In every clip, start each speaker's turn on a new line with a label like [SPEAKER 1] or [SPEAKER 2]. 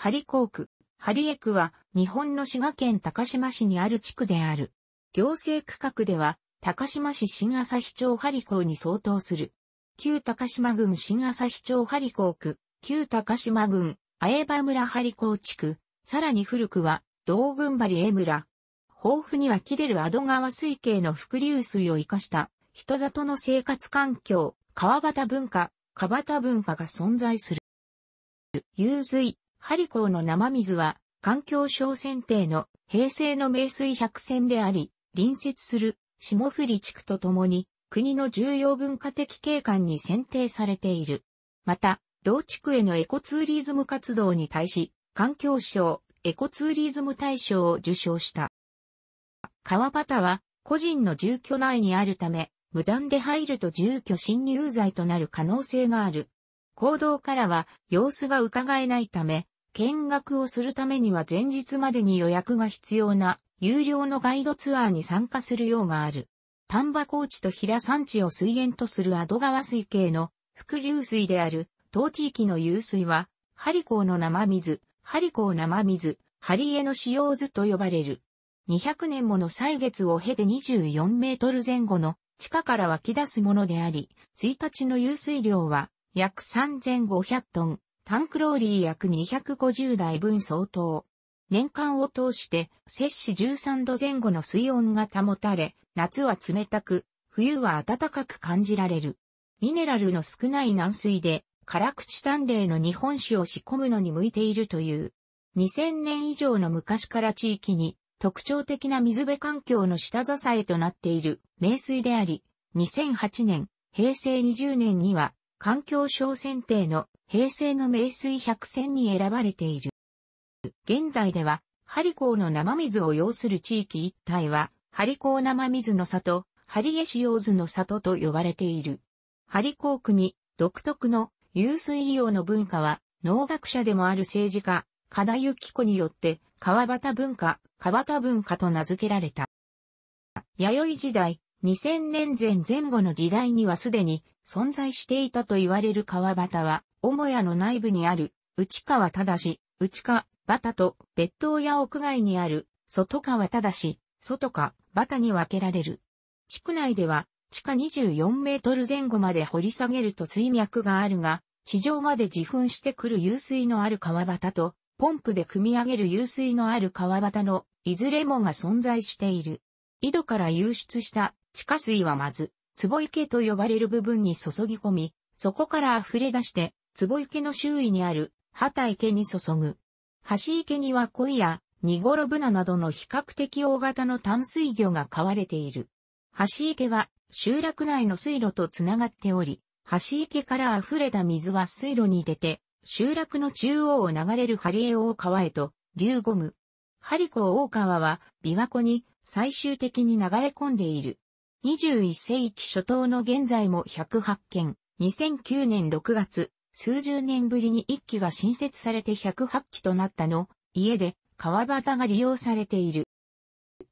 [SPEAKER 1] ハリコーク、ハリエクは日本の滋賀県高島市にある地区である。行政区画では高島市新市町ハリコーに相当する。旧高島郡新市町ハリコーク、旧高島郡、えば村ハリコー地区、さらに古くは道群張江村。豊富に湧き出るアド川水系の伏流水を生かした人里の生活環境、川端文化、川端文化が存在する。水、ハリコーの生水は、環境省選定の平成の名水百選であり、隣接する下振地区とともに、国の重要文化的景観に選定されている。また、同地区へのエコツーリズム活動に対し、環境省エコツーリズム大賞を受賞した。川端は、個人の住居内にあるため、無断で入ると住居侵入罪となる可能性がある。行動からは様子が伺えないため、見学をするためには前日までに予約が必要な有料のガイドツアーに参加するようがある。丹波高地と平山地を水源とするアド川水系の伏流水である当地域の湧水は、ハリコーの生水、ハリコー生水、ハリエの使用図と呼ばれる。200年もの歳月を経て24メートル前後の地下から湧き出すものであり、1日の湧水量は約3500トン。タンクローリー約250台分相当。年間を通して摂氏13度前後の水温が保たれ、夏は冷たく、冬は暖かく感じられる。ミネラルの少ない軟水で、辛口淡麗の日本酒を仕込むのに向いているという。2000年以上の昔から地域に特徴的な水辺環境の下支えとなっている名水であり、2008年、平成20年には環境省選定の平成の名水百選に選ばれている。現代では、ハリコーの生水を要する地域一帯は、ハリコー生水の里、ハリエシ用図の里と呼ばれている。ハリコー国、独特の湧水利用の文化は、農学者でもある政治家、加田幸子によって、川端文化、川端文化と名付けられた。弥生時代、2000年前前後の時代にはすでに存在していたと言われる川端は、母屋の内部にある、内川正、内川端と別途や屋外にある、外川正、外川端に分けられる。地区内では、地下24メートル前後まで掘り下げると水脈があるが、地上まで自噴してくる湧水のある川端と、ポンプで汲み上げる湧水のある川端の、いずれもが存在している。井戸から湧出した地下水はまず、壺池と呼ばれる部分に注ぎ込み、そこから溢れ出して、壺池の周囲にある、畑池に注ぐ。橋池には鯉や、ニゴロブナなどの比較的大型の淡水魚が飼われている。橋池は集落内の水路とつながっており、橋池から溢れた水は水路に出て、集落の中央を流れるハリエ大川へと流ゴム。ハリコ大川は琵琶湖に最終的に流れ込んでいる。21世紀初頭の現在も108件、2009年6月、数十年ぶりに1機が新設されて108機となったの、家で川端が利用されている。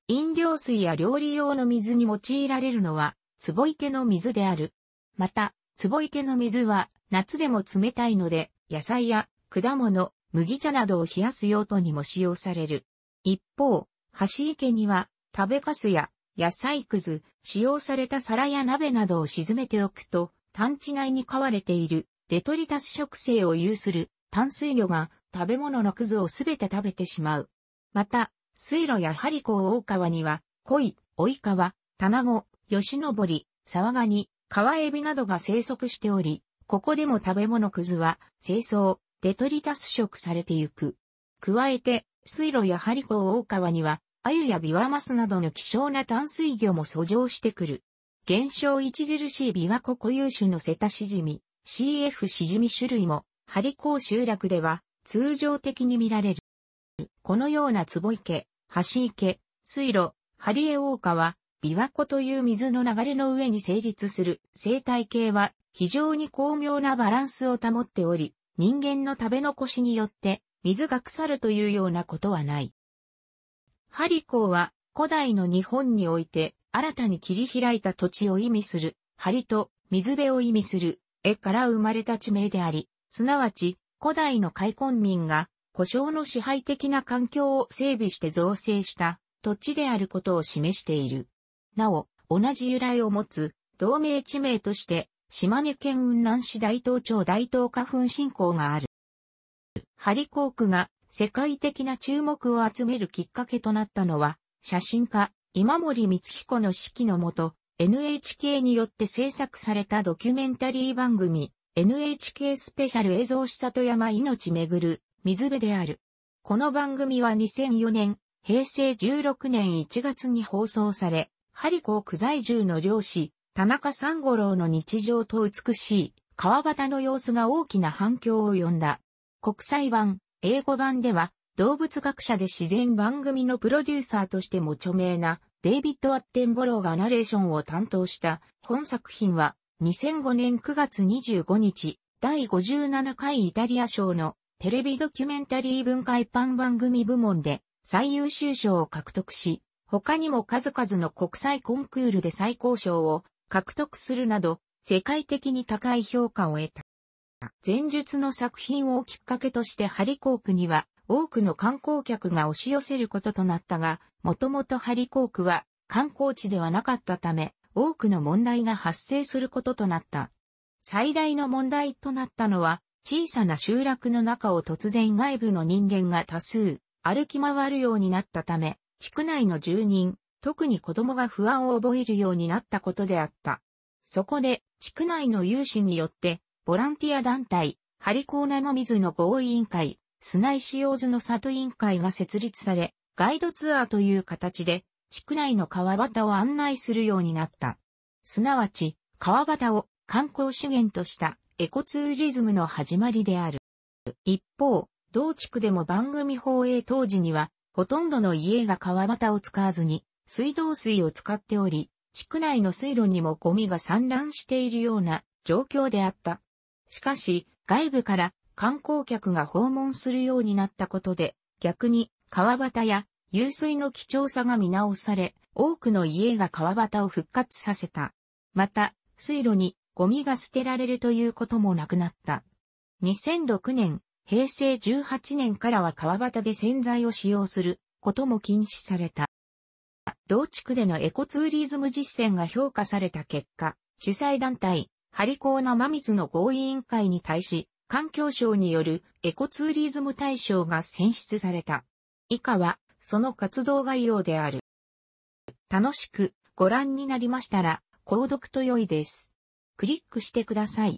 [SPEAKER 1] 飲料水や料理用の水に用いられるのは、壺池の水である。また、壺池の水は夏でも冷たいので、野菜や果物、麦茶などを冷やす用途にも使用される。一方、橋池には、食べかすや野菜くず、使用された皿や鍋などを沈めておくと、探知内に飼われているデトリタス食性を有する淡水魚が食べ物のくずをすべて食べてしまう。また、水路や針港大川には、鯉、追い川、棚子、ボリ、サワガニ、カワエビなどが生息しており、ここでも食べ物くずは、清掃、デトリタス食されてゆく。加えて、水路や針港大川には、鮎やビワマスなどの希少な淡水魚も遡上してくる。減少著しい琵琶湖固有種のセタシジミ、CF シジミ種類も、ハリコー集落では通常的に見られる。このような壺池、橋池、水路、ハリエオオは、琵琶湖という水の流れの上に成立する生態系は非常に巧妙なバランスを保っており、人間の食べ残しによって水が腐るというようなことはない。ハリコーは古代の日本において新たに切り開いた土地を意味する、ハリと水辺を意味する、絵から生まれた地名であり、すなわち古代の開墾民が故障の支配的な環境を整備して造成した土地であることを示している。なお、同じ由来を持つ同名地名として島根県雲南市大東町大東花粉振興がある。ハリコークが世界的な注目を集めるきっかけとなったのは、写真家、今森光彦の指揮のもと、NHK によって制作されたドキュメンタリー番組、NHK スペシャル映像下と山命めぐる水辺である。この番組は2004年、平成16年1月に放送され、ハリコー区在住の漁師、田中三五郎の日常と美しい川端の様子が大きな反響を呼んだ。国際版英語版では、動物学者で自然番組のプロデューサーとしても著名なデイビッド・アッテンボローがナレーションを担当した本作品は2005年9月25日第57回イタリア賞のテレビドキュメンタリー文化一般番組部門で最優秀賞を獲得し、他にも数々の国際コンクールで最高賞を獲得するなど世界的に高い評価を得た。た。前述の作品をきっかけとしてハリコークには多くの観光客が押し寄せることとなったが、もともとハリコークは観光地ではなかったため、多くの問題が発生することとなった。最大の問題となったのは、小さな集落の中を突然外部の人間が多数歩き回るようになったため、地区内の住人、特に子供が不安を覚えるようになったことであった。そこで、地区内の有志によって、ボランティア団体、ハリコーナモミズの合委員会、スナイシオーズの里委員会が設立され、ガイドツアーという形で、地区内の川端を案内するようになった。すなわち、川端を観光資源としたエコツーリズムの始まりである。一方、同地区でも番組放映当時には、ほとんどの家が川端を使わずに、水道水を使っており、地区内の水路にもゴミが散乱しているような状況であった。しかし、外部から観光客が訪問するようになったことで、逆に川端や湧水の貴重さが見直され、多くの家が川端を復活させた。また、水路にゴミが捨てられるということもなくなった。2006年、平成18年からは川端で洗剤を使用することも禁止された。同地区でのエコツーリズム実践が評価された結果、主催団体、ハリコーナマミズの合意委員会に対し、環境省によるエコツーリズム対象が選出された。以下は、その活動概要である。楽しくご覧になりましたら、購読と良いです。クリックしてください。